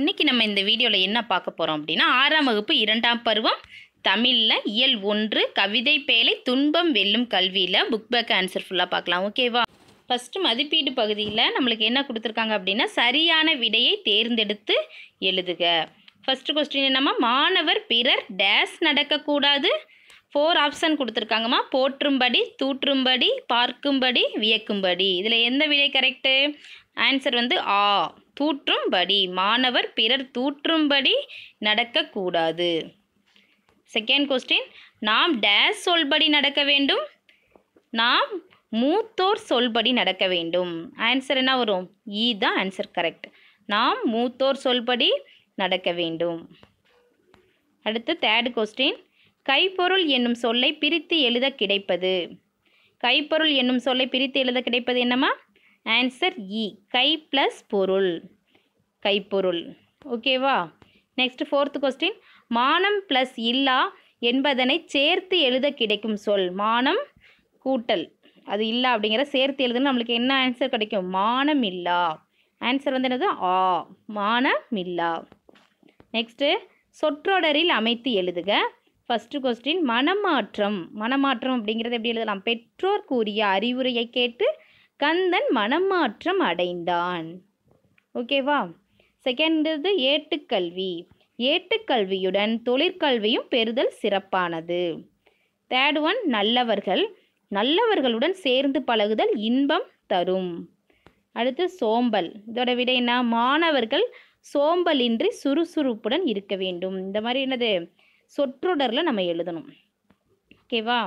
இன்றைக்கி நம்ம இந்த வீடியோவில் என்ன பார்க்க போகிறோம் அப்படின்னா ஆறாம் வகுப்பு இரண்டாம் பருவம் தமிழில் இயல் ஒன்று கவிதை பேலை துன்பம் வெல்லும் கல்வியில் புக் பேக் ஆன்சர் ஃபுல்லாக பார்க்கலாம் ஓகேவா ஃபஸ்ட்டு மதிப்பீடு பகுதியில் நம்மளுக்கு என்ன கொடுத்துருக்காங்க அப்படின்னா சரியான விடையை தேர்ந்தெடுத்து எழுதுக ஃபஸ்ட்டு கொஸ்டின் என்னம்மா மாணவர் பிறர் டேஸ் நடக்கக்கூடாது ஃபோர் ஆப்ஷன் கொடுத்துருக்காங்கம்மா போற்றும்படி தூற்றும்படி பார்க்கும்படி வியக்கும்படி இதில் எந்த விடை கரெக்டு ஆன்சர் வந்து ஆ தூற்றும்படி மாணவர் பிறர் தூற்றும்படி நடக்கக்கூடாது செகண்ட் கொஸ்டின் நாம் டேஸ் சொல்படி நடக்க வேண்டும் நாம் மூத்தோர் சொல்படி நடக்க வேண்டும் ஆன்சர் என்ன வரும் இ e தான் ஆன்சர் கரெக்ட் நாம் மூத்தோர் சொல்படி நடக்க வேண்டும் அடுத்து தேர்ட் கொஸ்டின் கைப்பொருள் என்னும் சொல்லை பிரித்து எழுத கிடைப்பது கைப்பொருள் என்னும் சொல்லை பிரித்து எழுத கிடைப்பது என்னம்மா ஆன்சர் இ e, கை ப்ளஸ் பொருள் கைப்பொருள் ஓகேவா நெக்ஸ்ட் ஃபோர்த்து கொஸ்டின் மானம் ப்ளஸ் இல்லா என்பதனை சேர்த்து எழுத கிடைக்கும் சொல் மானம் கூட்டல் அது இல்லை அப்படிங்கிற சேர்த்து எழுதுன்னு நம்மளுக்கு என்ன ஆன்சர் கிடைக்கும் மானம் இல்லா ஆன்சர் வந்து என்னது ஆ மானம் இல்லா நெக்ஸ்ட்டு சொற்றொடரில் அமைத்து எழுதுக ஃபஸ்ட்டு கொஸ்டின் மனமாற்றம் மனமாற்றம் அப்படிங்கிறது எப்படி எழுதலாம் பெற்றோர் கூறிய அறிவுரையை கேட்டு கந்தன் மனமாற்றம் அடைந்தான் ஓகேவா செகண்ட் ஏட்டுக்கல்வி ஏட்டுக்கல்வியுடன் தொழிற்கல்வியும் பெறுதல் சிறப்பானது தேர்ட் ஒன் நல்லவர்கள் நல்லவர்களுடன் சேர்ந்து பழகுதல் இன்பம் தரும் அடுத்து சோம்பல் இதோட விடைனா மாணவர்கள் சோம்பலின்றி சுறுசுறுப்புடன் இருக்க வேண்டும் இந்த மாதிரி என்னது சொற்றொடரில் நம்ம எழுதணும் ஓகேவா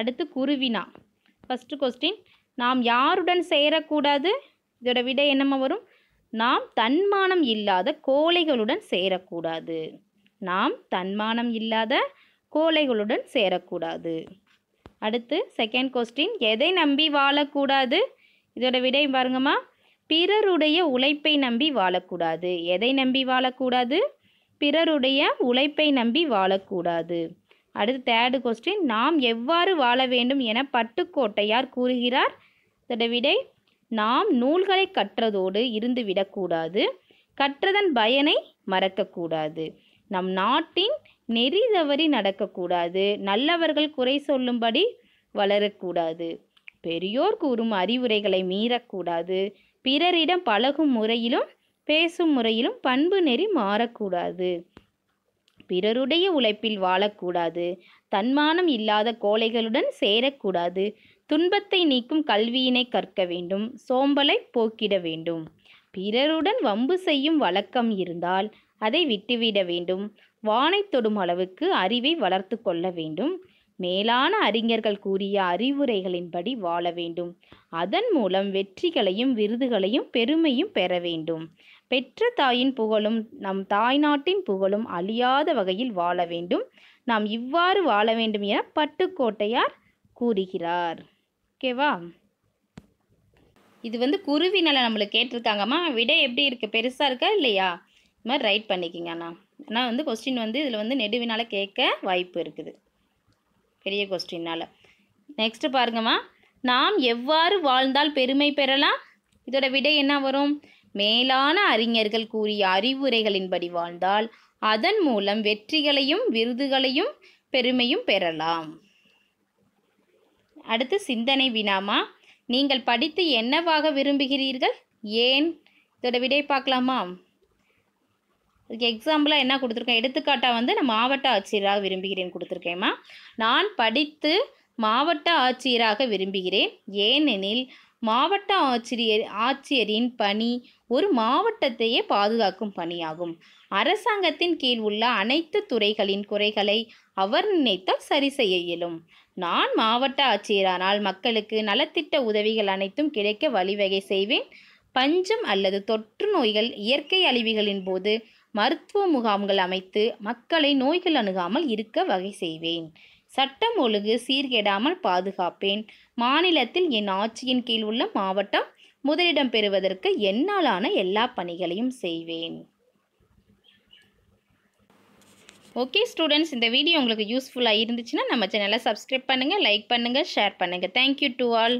அடுத்து குருவினா ஃபஸ்ட்டு கொஸ்டின் நாம் யாருடன் சேரக்கூடாது இதோட விடை என்னம்மா வரும் நாம் தன்மானம் இல்லாத கோழைகளுடன் சேரக்கூடாது நாம் தன்மானம் இல்லாத கோழைகளுடன் சேரக்கூடாது அடுத்து செகண்ட் கொஸ்டின் எதை நம்பி வாழக்கூடாது இதோட விடை பாருங்கம்மா பிறருடைய உழைப்பை நம்பி வாழக்கூடாது எதை நம்பி வாழக்கூடாது பிறருடைய உழைப்பை நம்பி வாழக்கூடாது அடுத்து தேர்டு கொஸ்டின் நாம் எவ்வாறு வாழ வேண்டும் என பட்டுக்கோட்டையார் கூறுகிறார் இதோட விடை நாம் நூல்களை கற்றதோடு இருந்து விடக்கூடாது கற்றதன் பயனை மறக்கக்கூடாது நம் நாட்டின் நெறி தவறி நடக்கக்கூடாது நல்லவர்கள் குறை சொல்லும்படி வளரக்கூடாது பெரியோர் கூறும் அறிவுரைகளை மீறக்கூடாது பிறரிடம் பழகும் முறையிலும் பேசும் முறையிலும் பண்பு நெறி மாறக்கூடாது பிறருடைய உழைப்பில் வாழக்கூடாது தன்மானம் இல்லாத கோழைகளுடன் சேரக்கூடாது துன்பத்தை நீக்கும் கல்வியினை கற்க வேண்டும் சோம்பலை போக்கிட வேண்டும் பிறருடன் வம்பு செய்யும் வழக்கம் இருந்தால் அதை விட்டுவிட வேண்டும் வானை தொடும் அளவுக்கு அறிவை வளர்த்து கொள்ள வேண்டும் மேலான அறிஞர்கள் கூறிய அறிவுரைகளின்படி வாழ வேண்டும் அதன் மூலம் வெற்றிகளையும் விருதுகளையும் பெருமையும் பெற வேண்டும் பெற்ற தாயின் புகழும் நம் தாய்நாட்டின் புகழும் அழியாத வகையில் வாழ வேண்டும் நாம் இவ்வாறு வாழ வேண்டும் என பட்டுக்கோட்டையார் கூறுகிறார் ஓகேவா இது வந்து குருவி நல நம்மளுக்கு கேட்டிருக்காங்கம்மா விடை எப்படி இருக்குது பெருசாக இருக்கா இல்லையா இது மாதிரி ரைட் பண்ணிக்கிங்க அண்ணா ஆனால் வந்து கொஸ்டின் வந்து இதில் வந்து நெடுவினால் கேட்க வாய்ப்பு இருக்குது பெரிய கொஸ்டின்னால் நெக்ஸ்ட்டு பாருங்கம்மா நாம் எவ்வாறு வாழ்ந்தால் பெருமை பெறலாம் இதோட விடை என்ன வரும் மேலான அறிஞர்கள் கூறிய அறிவுரைகளின்படி வாழ்ந்தால் அதன் மூலம் வெற்றிகளையும் விருதுகளையும் பெருமையும் பெறலாம் அடுத்து சிந்தனை வினாமா நீங்கள் படித்து என்னவாக விரும்புகிறீர்கள் ஏன் இதோட விடை பார்க்கலாமா அதுக்கு எக்ஸாம்பிளாக என்ன கொடுத்துருக்கேன் எடுத்துக்காட்டாக வந்து நான் மாவட்ட ஆட்சியராக விரும்புகிறேன் கொடுத்துருக்கேம்மா நான் படித்து மாவட்ட ஆட்சியராக விரும்புகிறேன் ஏனெனில் மாவட்ட ஆட்சியர் ஆட்சியரின் பணி ஒரு மாவட்டத்தையே பாதுகாக்கும் பணியாகும் அரசாங்கத்தின் கீழ் உள்ள அனைத்து துறைகளின் குறைகளை அவர் நினைத்தால் சரி செய்ய இயலும் நான் மாவட்ட ஆட்சியரானால் மக்களுக்கு நலத்திட்ட உதவிகள் அனைத்தும் கிடைக்க வழிவகை செய்வேன் பஞ்சம் அல்லது தொற்று நோய்கள் இயற்கை அழிவுகளின் போது மருத்துவ முகாம்கள் அமைத்து மக்களை நோய்கள் அணுகாமல் இருக்க வகை செய்வேன் சட்டம் ஒழுங்கு சீர்கெடாமல் பாதுகாப்பேன் மாநிலத்தில் என் ஆட்சியின் கீழ் உள்ள மாவட்டம் முதலிடம் பெறுவதற்கு என்னாலான எல்லா பணிகளையும் செய்வேன் ஓகே ஸ்டூடெண்ட்ஸ் இந்த வீடியோ உங்களுக்கு யூஸ்ஃபுல்லாக இருந்துச்சுன்னா நம்ம சேனலை சப்ஸ்கிரைப் பண்ணுங்கள் லைக் பண்ணுங்கள் ஷேர் பண்ணுங்கள் தேங்க்யூ டு ஆல்